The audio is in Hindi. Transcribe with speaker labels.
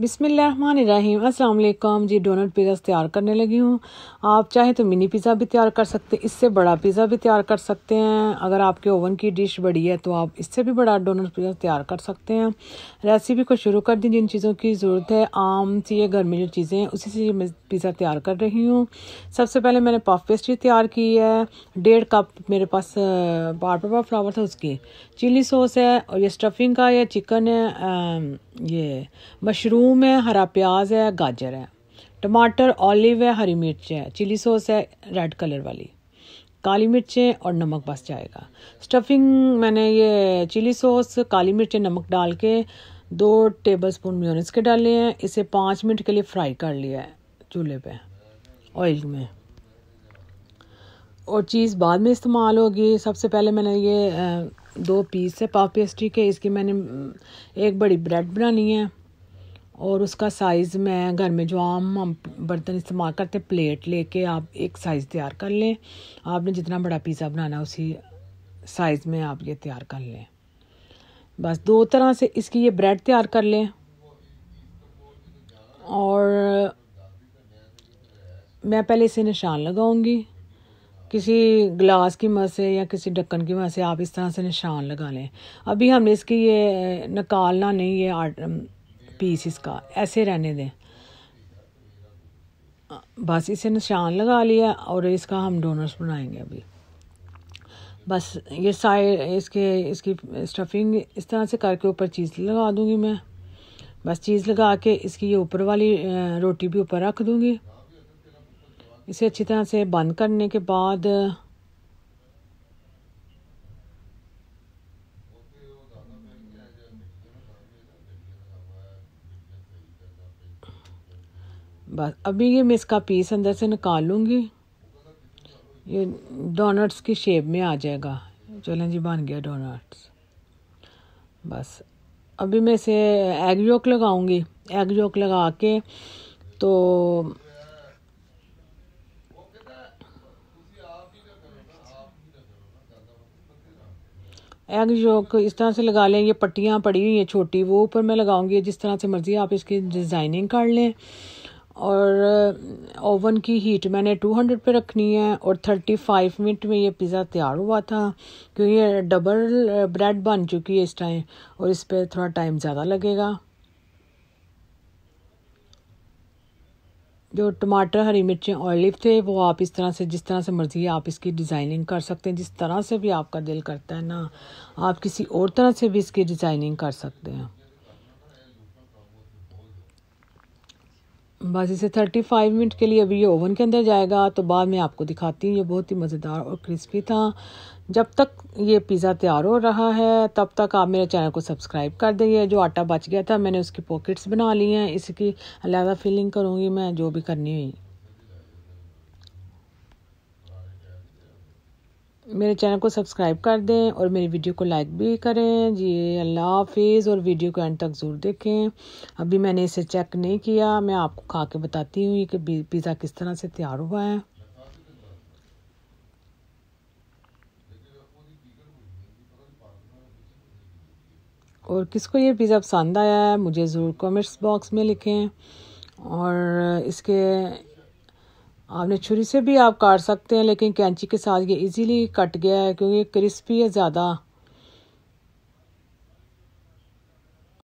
Speaker 1: बिसमीम अल्लाम जी डोनट पिज़्ज़ा तैयार करने लगी हूँ आप चाहें तो मिनी पिज़्ज़ा भी तैयार कर सकते हैं इससे बड़ा पिज़्ज़ा भी तैयार कर सकते हैं अगर आपके ओवन की डिश बड़ी है तो आप इससे भी बड़ा डोनट पिज़्ज़ा तैयार कर सकते हैं रेसिपी को शुरू कर दी जिन चीज़ों की ज़रूरत है आम सी ये घर में जो चीज़ें हैं उसी से मैं पिज़्ज़ा तैयार कर रही हूँ सबसे पहले मैंने पफ पेस्ट्री तैयार की है डेढ़ कप मेरे पास बारपा फ्लावर था उसकी चिली सॉस है और ये स्टफिंग का या चिकन है ये मशरूम थूम है हरा प्याज है गाजर है टमाटर ऑलिव है हरी मिर्च है चिली सॉस है रेड कलर वाली काली मिर्चें और नमक बस जाएगा स्टफिंग मैंने ये चिली सॉस काली मिर्चें नमक डाल के दो टेबल स्पून म्योनिस के डाले हैं इसे पाँच मिनट के लिए फ्राई कर लिया है चूल्हे पे ऑयल में और चीज़ बाद में इस्तेमाल होगी सबसे पहले मैंने ये दो पीस है पाव पेस्ट्री के इसकी मैंने एक बड़ी ब्रेड बनानी है और उसका साइज़ मैं घर में जो आम हम बर्तन इस्तेमाल करते प्लेट लेके आप एक साइज़ तैयार कर लें आपने जितना बड़ा पिज़्ज़ा बनाना उसी साइज़ में आप ये तैयार कर लें बस दो तरह से इसकी ये ब्रेड तैयार कर लें और मैं पहले इसे निशान लगाऊंगी किसी ग्लास की मदद से या किसी ढक्कन की मदद से आप इस तरह से निशान लगा लें अभी हमने इसकी ये निकालना नहीं है आर्ट पीस इसका ऐसे रहने दें बस इसे निशान लगा लिया और इसका हम डोनर्स बनाएंगे अभी बस ये साइड इसके इसकी स्टफिंग इस तरह से करके ऊपर चीज़ लगा दूँगी मैं बस चीज़ लगा के इसकी ये ऊपर वाली रोटी भी ऊपर रख दूँगी इसे अच्छी तरह से बंद करने के बाद बस अभी ये मैं इसका पीस अंदर से निकाल लूँगी ये डोनट्स की शेप में आ जाएगा चलें जी बन गया डोनट्स बस अभी मैं इसे एग योक लगाऊंगी एग योक लगा के तो एग योक इस तरह से लगा लें ये पट्टियाँ पड़ी हुई हैं छोटी वो ऊपर मैं लगाऊंगी जिस तरह से मर्ज़ी आप इसकी डिज़ाइनिंग कर लें और ओवन की हीट मैंने 200 पे रखनी है और 35 मिनट में ये पिज़्ज़ा तैयार हुआ था क्योंकि ये डबल ब्रेड बन चुकी है इस टाइम और इस पर थोड़ा टाइम ज़्यादा लगेगा जो टमाटर हरी मिर्चें ऑलिव थे वो आप इस तरह से जिस तरह से मर्ज़ी है आप इसकी डिज़ाइनिंग कर सकते हैं जिस तरह से भी आपका दिल करता है ना आप किसी और तरह से भी इसकी डिज़ाइनिंग कर सकते हैं बस इसे 35 मिनट के लिए अभी ये ओवन के अंदर जाएगा तो बाद में आपको दिखाती हूँ ये बहुत ही मज़ेदार और क्रिस्पी था जब तक ये पिज़्ज़ा तैयार हो रहा है तब तक आप मेरे चैनल को सब्सक्राइब कर देंगे जो आटा बच गया था मैंने उसकी पॉकेट्स बना ली हैं इसकी अलहदा फिलिंग करूँगी मैं जो भी करनी हुई मेरे चैनल को सब्सक्राइब कर दें और मेरी वीडियो को लाइक भी करें जी अल्लाह हाफिज़ और वीडियो को एंड तक ज़रूर देखें अभी मैंने इसे चेक नहीं किया मैं आपको खा के बताती हूँ कि पिज़्ज़ा किस तरह से तैयार हुआ है और किसको ये पिज़्ज़ा पसंद आया है मुझे ज़रूर कमेंट्स बॉक्स में लिखें और इसके आपने छुरी से भी आप काट सकते हैं लेकिन कैंची के साथ ये इजीली कट गया है क्योंकि क्रिस्पी है ज़्यादा